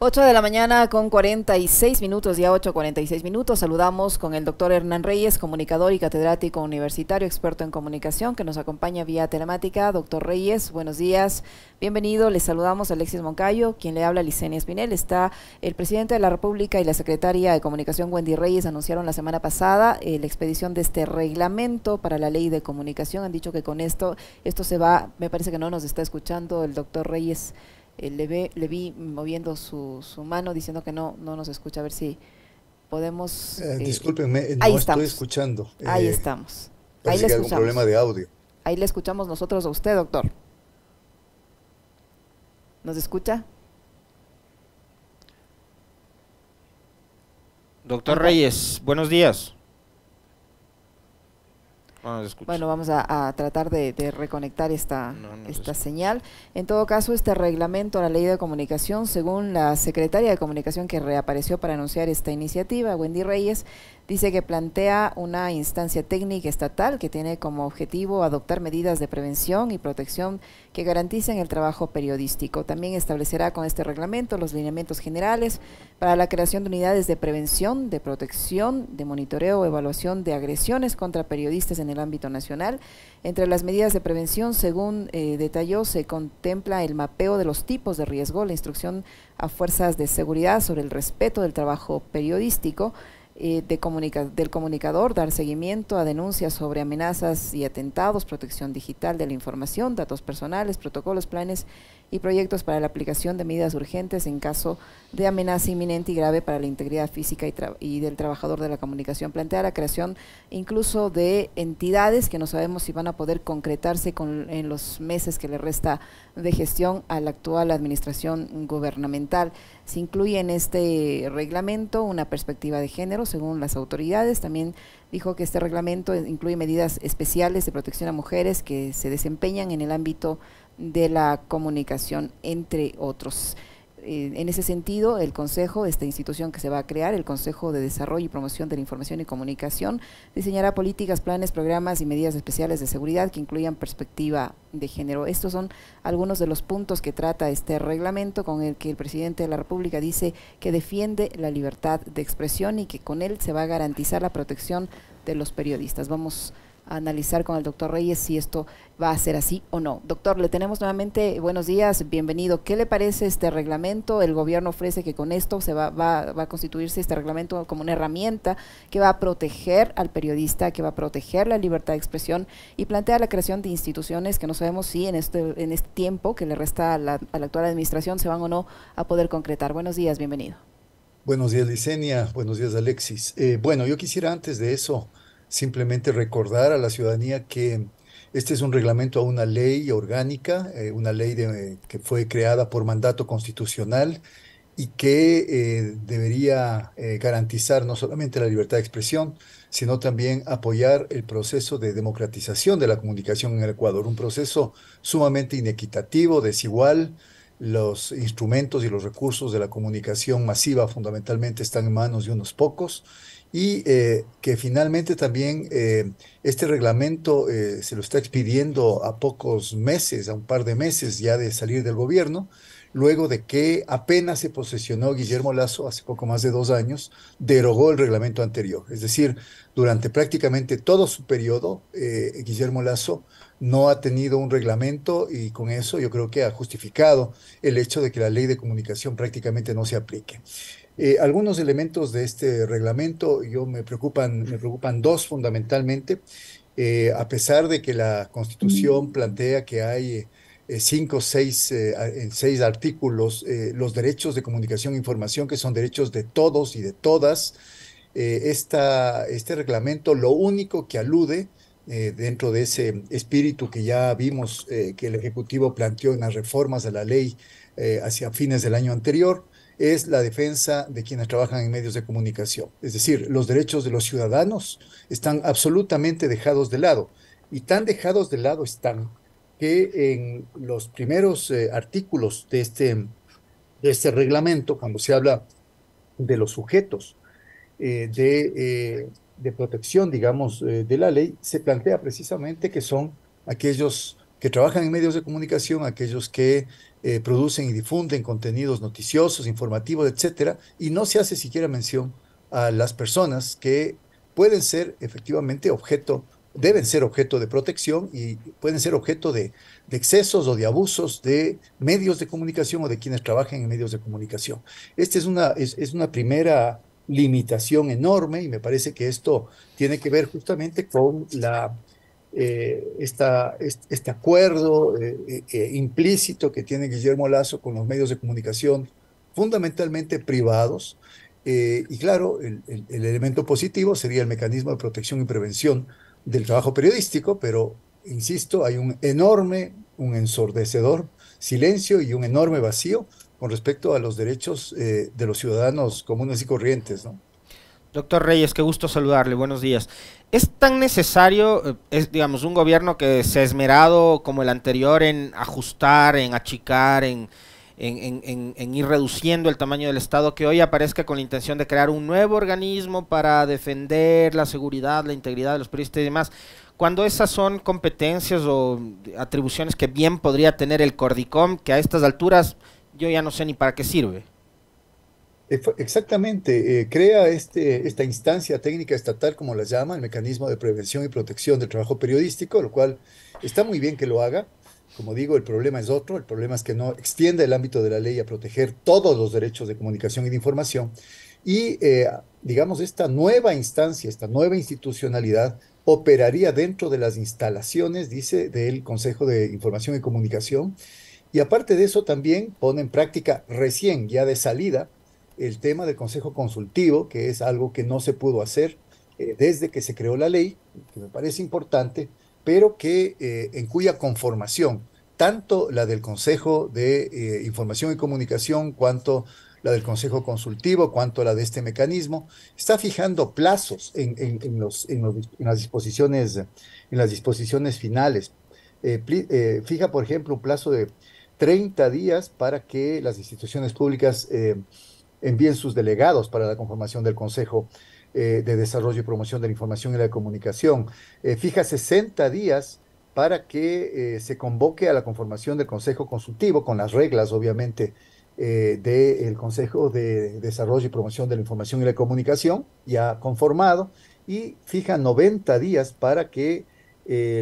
8 de la mañana con 46 minutos, ya 8, 46 minutos. Saludamos con el doctor Hernán Reyes, comunicador y catedrático universitario, experto en comunicación, que nos acompaña vía telemática. Doctor Reyes, buenos días, bienvenido. Les saludamos a Alexis Moncayo, quien le habla Licenia Espinel. Está el presidente de la República y la secretaria de Comunicación, Wendy Reyes, anunciaron la semana pasada eh, la expedición de este reglamento para la ley de comunicación. Han dicho que con esto, esto se va, me parece que no nos está escuchando el doctor Reyes. Eh, le, le vi moviendo su, su mano diciendo que no, no nos escucha. A ver si podemos... Eh, eh, disculpenme, no estoy escuchando. ahí estamos. Ahí le problema de audio. Ahí le escuchamos nosotros a usted, doctor. ¿Nos escucha? Doctor Reyes, buenos días. Ah, bueno, vamos a, tratar de, reconectar esta, esta señal. En todo caso, este reglamento la ley de comunicación, según la secretaria de comunicación que reapareció para anunciar esta iniciativa, Wendy Reyes, dice que plantea una instancia técnica estatal que tiene como objetivo adoptar medidas de prevención y protección que garanticen el trabajo periodístico. También establecerá con este reglamento los lineamientos generales para la creación de unidades de prevención, de protección, de monitoreo, evaluación de agresiones contra periodistas en el ámbito nacional. Entre las medidas de prevención, según eh, detalló, se contempla el mapeo de los tipos de riesgo, la instrucción a fuerzas de seguridad sobre el respeto del trabajo periodístico, eh, del comunicador, dar seguimiento a denuncias sobre amenazas y atentados, protección digital de la información, datos personales, protocolos, planes y proyectos para la aplicación de medidas urgentes en caso de amenaza inminente y grave para la integridad física y, del trabajador de la comunicación. Plantea la creación incluso de entidades que no sabemos si van a poder concretarse en los meses que le resta de gestión a la actual administración gubernamental. Se incluye en este reglamento una perspectiva de género según las autoridades. También dijo que este reglamento incluye medidas especiales de protección a mujeres que se desempeñan en el ámbito de la comunicación, entre otros. Eh, en ese sentido, el Consejo, esta institución que se va a crear, el Consejo de Desarrollo y Promoción de la Información y Comunicación, diseñará políticas, planes, programas y medidas especiales de seguridad que incluyan perspectiva de género. Estos son algunos de los puntos que trata este reglamento con el que el presidente de la República dice que defiende la libertad de expresión y que con él se va a garantizar la protección de los periodistas. Vamos analizar con el doctor Reyes si esto va a ser así o no. Doctor, le tenemos nuevamente eh, buenos días, bienvenido. ¿Qué le parece este reglamento? El gobierno ofrece que con esto se va, a constituirse este reglamento como una herramienta que va a proteger al periodista, que va a proteger la libertad de expresión y plantea la creación de instituciones que no sabemos si en este, en este tiempo que le resta a la, actual administración se van o no a poder concretar. Buenos días, bienvenido. Buenos días, Licenia. Buenos días, Alexis. Eh, bueno, yo quisiera antes de eso simplemente recordar a la ciudadanía que este es un reglamento a una ley orgánica, eh, una ley eh, que fue creada por mandato constitucional y que eh, debería garantizar no solamente la libertad de expresión, sino también apoyar el proceso de democratización de la comunicación en el Ecuador, un proceso sumamente inequitativo, desigual. Los instrumentos y los recursos de la comunicación masiva fundamentalmente están en manos de unos pocos y eh, que finalmente también eh, este reglamento eh, se lo está expidiendo a pocos meses, a un par de meses ya de salir del gobierno, luego de que apenas se posesionó Guillermo Lazo hace poco más de dos años, derogó el reglamento anterior. Es decir, durante prácticamente todo su periodo, Guillermo Lazo no ha tenido un reglamento y con eso yo creo que ha justificado el hecho de que la ley de comunicación prácticamente no se aplique. Eh, algunos elementos de este reglamento yo me preocupan, me preocupan dos fundamentalmente. Eh, a pesar de que la Constitución plantea que hay eh, cinco, seis, seis artículos los derechos de comunicación e información, que son derechos de todos y de todas, esta, este reglamento lo único que alude dentro de ese espíritu que ya vimos que el Ejecutivo planteó en las reformas de la ley hacia fines del año anterior, es la defensa de quienes trabajan en medios de comunicación. Es decir, los derechos de los ciudadanos están absolutamente dejados de lado y tan dejados de lado están que en los primeros eh, artículos de este, este reglamento, cuando se habla de los sujetos eh, de, eh, de, protección, digamos, de la ley, se plantea precisamente que son aquellos que trabajan en medios de comunicación, aquellos que eh, producen y difunden contenidos noticiosos, informativos, etcétera, y no se hace siquiera mención a las personas que pueden ser efectivamente objeto, deben ser objeto de protección y pueden ser objeto de, excesos o de abusos de medios de comunicación o de quienes trabajan en medios de comunicación. Esta es una, es, es una primera limitación enorme y me parece que esto tiene que ver justamente con la eh, esta, este acuerdo eh, eh, implícito que tiene Guillermo Lazo con los medios de comunicación, fundamentalmente privados. y claro, el, el, elemento positivo sería el mecanismo de protección y prevención del trabajo periodístico, pero, insisto, hay un enorme, un ensordecedor silencio y un enorme vacío con respecto a los derechos de los ciudadanos comunes y corrientes, ¿no? Doctor Reyes, qué gusto saludarle, buenos días. ¿Es tan necesario, eh, es digamos, un gobierno que se ha esmerado como el anterior en ajustar, en achicar, en, en, ir reduciendo el tamaño del Estado, que hoy aparezca con la intención de crear un nuevo organismo para defender la seguridad, la integridad de los periodistas y demás, cuando esas son competencias o atribuciones que bien podría tener el Cordicom, que a estas alturas yo ya no sé ni para qué sirve. Exactamente, eh, crea este, esta instancia técnica estatal, como la llama, el mecanismo de prevención y protección del trabajo periodístico, lo cual está muy bien que lo haga. Como digo, el problema es otro, el problema es que no extiende el ámbito de la ley a proteger todos los derechos de comunicación y de información. Y, eh, digamos, esta nueva instancia, esta nueva institucionalidad operaría dentro de las instalaciones, dice, del Consejo de Información y Comunicación. Y aparte de eso, también pone en práctica recién, ya de salida, el tema del Consejo Consultivo, que es algo que no se pudo hacer eh, desde que se creó la ley, que me parece importante, pero que eh, en cuya conformación, tanto la del Consejo de eh, Información y Comunicación, cuanto la del Consejo Consultivo, cuanto la de este mecanismo, está fijando plazos en, las, disposiciones, en las disposiciones finales. fija, por ejemplo, un plazo de 30 días para que las instituciones públicas envíen sus delegados para la conformación del Consejo eh, de Desarrollo y Promoción de la Información y la Comunicación. Eh, fija 60 días para que eh, se convoque a la conformación del Consejo Consultivo, con las reglas, obviamente, del Consejo de Desarrollo y Promoción de la Información y la Comunicación, ya conformado, y fija 90 días para que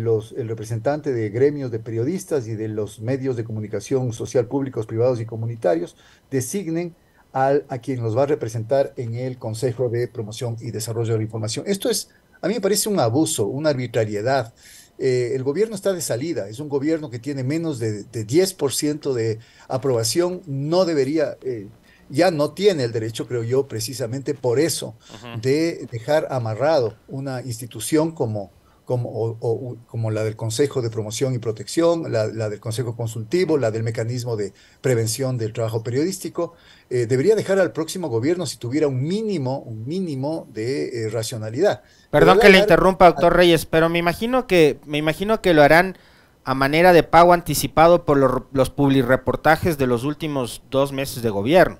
los, el representante de gremios de periodistas y de los medios de comunicación social públicos, privados y comunitarios designen a quien los va a representar en el Consejo de Promoción y Desarrollo de la Información. Esto es, a mí me parece un abuso, una arbitrariedad. Eh, el gobierno está de salida, es un gobierno que tiene menos de, 10% de aprobación, no debería, eh, ya no tiene el derecho, creo yo, precisamente por eso, de dejar amarrado una institución como como, como la del Consejo de Promoción y Protección, la, la, del Consejo Consultivo, la del Mecanismo de Prevención del Trabajo Periodístico, eh, debería dejar al próximo gobierno si tuviera un mínimo, un mínimo de eh, racionalidad. Perdón que le interrumpa, doctor Reyes, pero me imagino que, me imagino que lo harán a manera de pago anticipado por los, los publireportajes de los últimos dos meses de gobierno.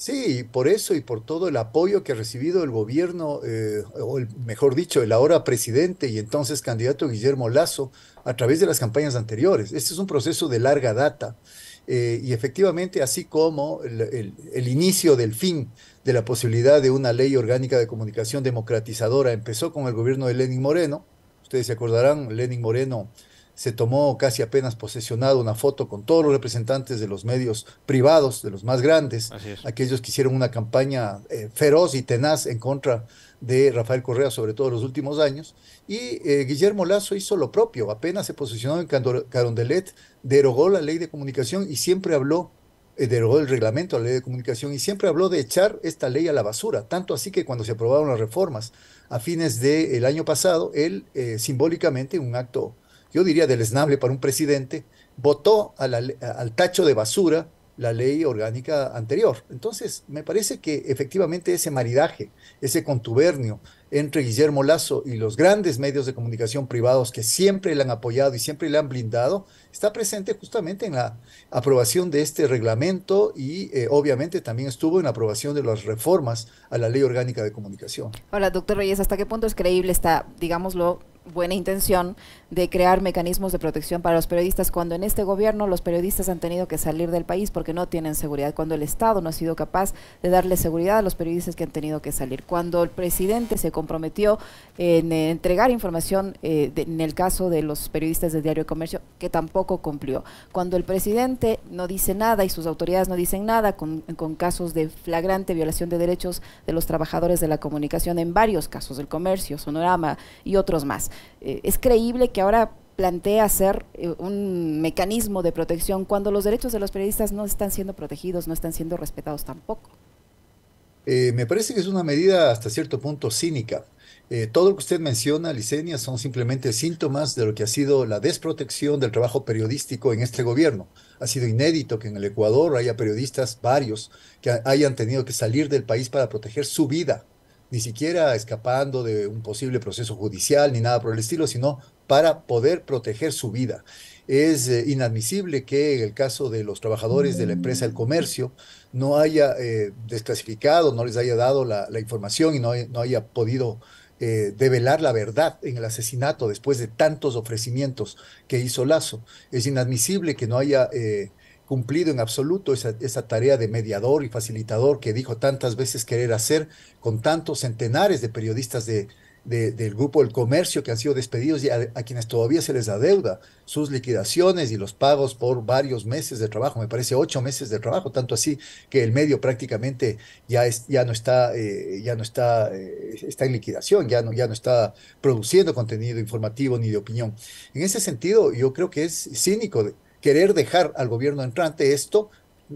Sí, por eso y por todo el apoyo que ha recibido el gobierno, eh, o mejor dicho, el ahora presidente y entonces candidato Guillermo Lazo a través de las campañas anteriores. Este es un proceso de larga data eh, y efectivamente así como el, el inicio del fin de la posibilidad de una ley orgánica de comunicación democratizadora empezó con el gobierno de Lenin Moreno, ustedes se acordarán, Lenin Moreno se tomó casi apenas posesionado una foto con todos los representantes de los medios privados, de los más grandes, aquellos que hicieron una campaña eh, feroz y tenaz en contra de Rafael Correa, sobre todo en los últimos años, y eh, Guillermo Lazo hizo lo propio, apenas se posicionó en Carondelet, derogó la ley de comunicación y siempre habló eh, derogó el reglamento de la ley de comunicación y siempre habló de echar esta ley a la basura, tanto así que cuando se aprobaron las reformas a fines del año pasado, él simbólicamente, un acto yo diría esnable para un presidente, votó al tacho de basura la ley orgánica anterior. Entonces, me parece que efectivamente ese maridaje, ese contubernio entre Guillermo Lazo y los grandes medios de comunicación privados que siempre le han apoyado y siempre le han blindado, está presente justamente en la aprobación de este reglamento y eh, obviamente también estuvo en la aprobación de las reformas a la ley orgánica de comunicación. Ahora, doctor Reyes, ¿hasta qué punto es creíble esta, digámoslo, buena intención de crear mecanismos de protección para los periodistas cuando en este gobierno los periodistas han tenido que salir del país porque no tienen seguridad, cuando el Estado no ha sido capaz de darle seguridad a los periodistas que han tenido que salir, cuando el presidente se comprometió en eh, entregar información eh, en el caso de los periodistas del Diario Comercio que tampoco cumplió, cuando el presidente no dice nada y sus autoridades no dicen nada con casos de flagrante violación de derechos de los trabajadores de la comunicación en varios casos del comercio, Sonorama y otros más. Eh, es creíble que ahora plantea ser eh, un mecanismo de protección cuando los derechos de los periodistas no están siendo protegidos, no están siendo respetados tampoco. Eh, me parece que es una medida hasta cierto punto cínica. todo lo que usted menciona, Licenia, son simplemente síntomas de lo que ha sido la desprotección del trabajo periodístico en este gobierno. Ha sido inédito que en el Ecuador haya periodistas varios que hayan tenido que salir del país para proteger su vida, ni siquiera escapando de un posible proceso judicial ni nada por el estilo, sino para poder proteger su vida. Es eh, inadmisible que en el caso de los trabajadores de la empresa El Comercio no haya eh, desclasificado, no les haya dado la, información y no, no haya podido eh, develar la verdad en el asesinato después de tantos ofrecimientos que hizo Lazo. Es inadmisible que no haya cumplido en absoluto esa, esa, tarea de mediador y facilitador que dijo tantas veces querer hacer con tantos centenares de periodistas de, del grupo El Comercio que han sido despedidos y a, quienes todavía se les adeuda sus liquidaciones y los pagos por varios meses de trabajo, me parece ocho meses de trabajo, tanto así que el medio prácticamente ya, ya no está, eh, ya no está, eh, está en liquidación, ya no, ya no está produciendo contenido informativo ni de opinión. En ese sentido, yo creo que es cínico querer dejar al gobierno entrante esto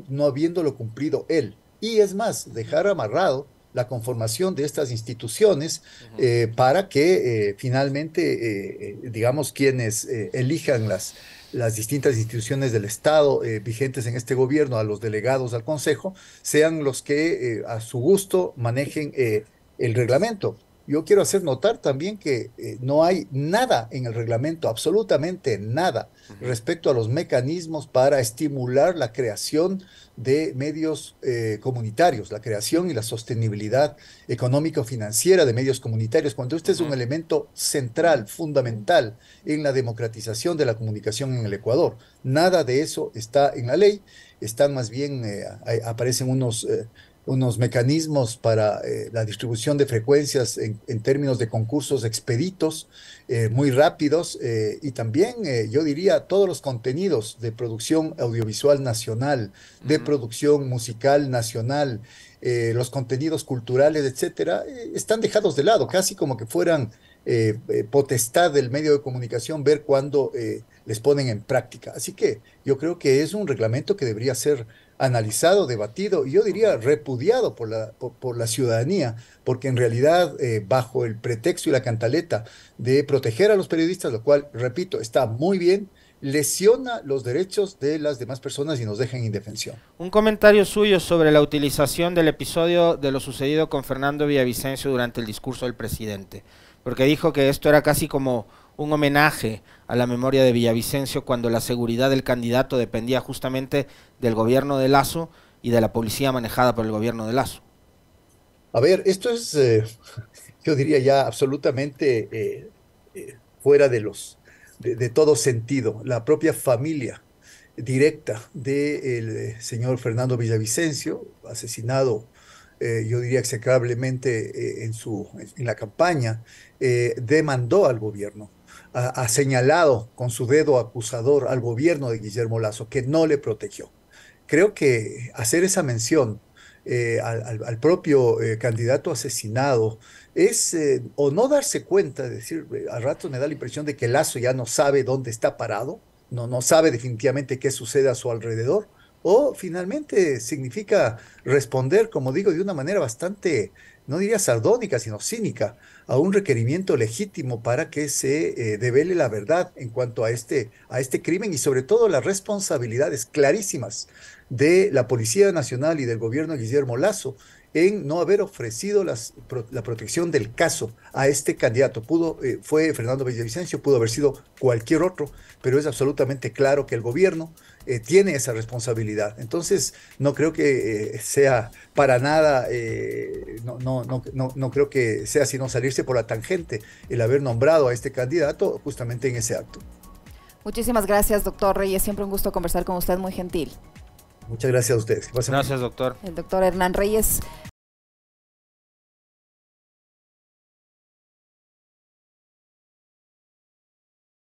no habiéndolo cumplido él. Y es más, dejar amarrado la conformación de estas instituciones eh, para que eh, finalmente, eh, digamos, quienes elijan las, las distintas instituciones del Estado vigentes en este gobierno, a los delegados al Consejo, sean los que a su gusto manejen el reglamento yo quiero hacer notar también que eh, no hay nada en el reglamento, absolutamente nada, respecto a los mecanismos para estimular la creación de medios eh, comunitarios, la creación y la sostenibilidad económico-financiera de medios comunitarios, cuando este es un elemento central, fundamental en la democratización de la comunicación en el Ecuador. Nada de eso está en la ley, están más bien, eh, aparecen unos unos mecanismos para eh, la distribución de frecuencias en, términos de concursos expeditos, eh, muy rápidos, eh, y también yo diría todos los contenidos de producción audiovisual nacional, de producción musical nacional, los contenidos culturales, etcétera, están dejados de lado, casi como que fueran potestad del medio de comunicación ver cuándo les ponen en práctica. Así que yo creo que es un reglamento que debería ser analizado, debatido y yo diría repudiado por la, por, la ciudadanía, porque en realidad eh, bajo el pretexto y la cantaleta de proteger a los periodistas, lo cual, repito, está muy bien, lesiona los derechos de las demás personas y nos deja en indefensión. Un comentario suyo sobre la utilización del episodio de lo sucedido con Fernando Villavicencio durante el discurso del presidente, porque dijo que esto era casi como un homenaje a la memoria de Villavicencio cuando la seguridad del candidato dependía justamente del gobierno de Lazo y de la policía manejada por el gobierno de Lazo. A ver, esto es, eh, yo diría ya absolutamente eh, eh, fuera de los de, todo sentido. La propia familia directa del señor Fernando Villavicencio, asesinado yo diría execrablemente en, su, en la campaña, demandó al gobierno ha, señalado con su dedo acusador al gobierno de Guillermo Lazo, que no le protegió. Creo que hacer esa mención eh, al, propio eh, candidato asesinado es eh, o no darse cuenta, decir, al rato me da la impresión de que Lazo ya no sabe dónde está parado, no, no sabe definitivamente qué sucede a su alrededor, o finalmente significa responder, como digo, de una manera bastante, no diría sardónica, sino cínica, a un requerimiento legítimo para que se revele eh, devele la verdad en cuanto a este, a este crimen y sobre todo las responsabilidades clarísimas de la Policía Nacional y del gobierno de Guillermo Lazo en no haber ofrecido la protección del caso a este candidato. Pudo, eh, fue Fernando Villavicencio, pudo haber sido cualquier otro, pero es absolutamente claro que el gobierno eh, tiene esa responsabilidad. Entonces, no creo que eh, sea para nada, no, no, no, creo que sea sino salirse por la tangente el haber nombrado a este candidato justamente en ese acto. Muchísimas gracias, doctor Es Siempre un gusto conversar con usted, muy gentil. Muchas gracias a ustedes. Gracias, doctor. El doctor Hernán Reyes,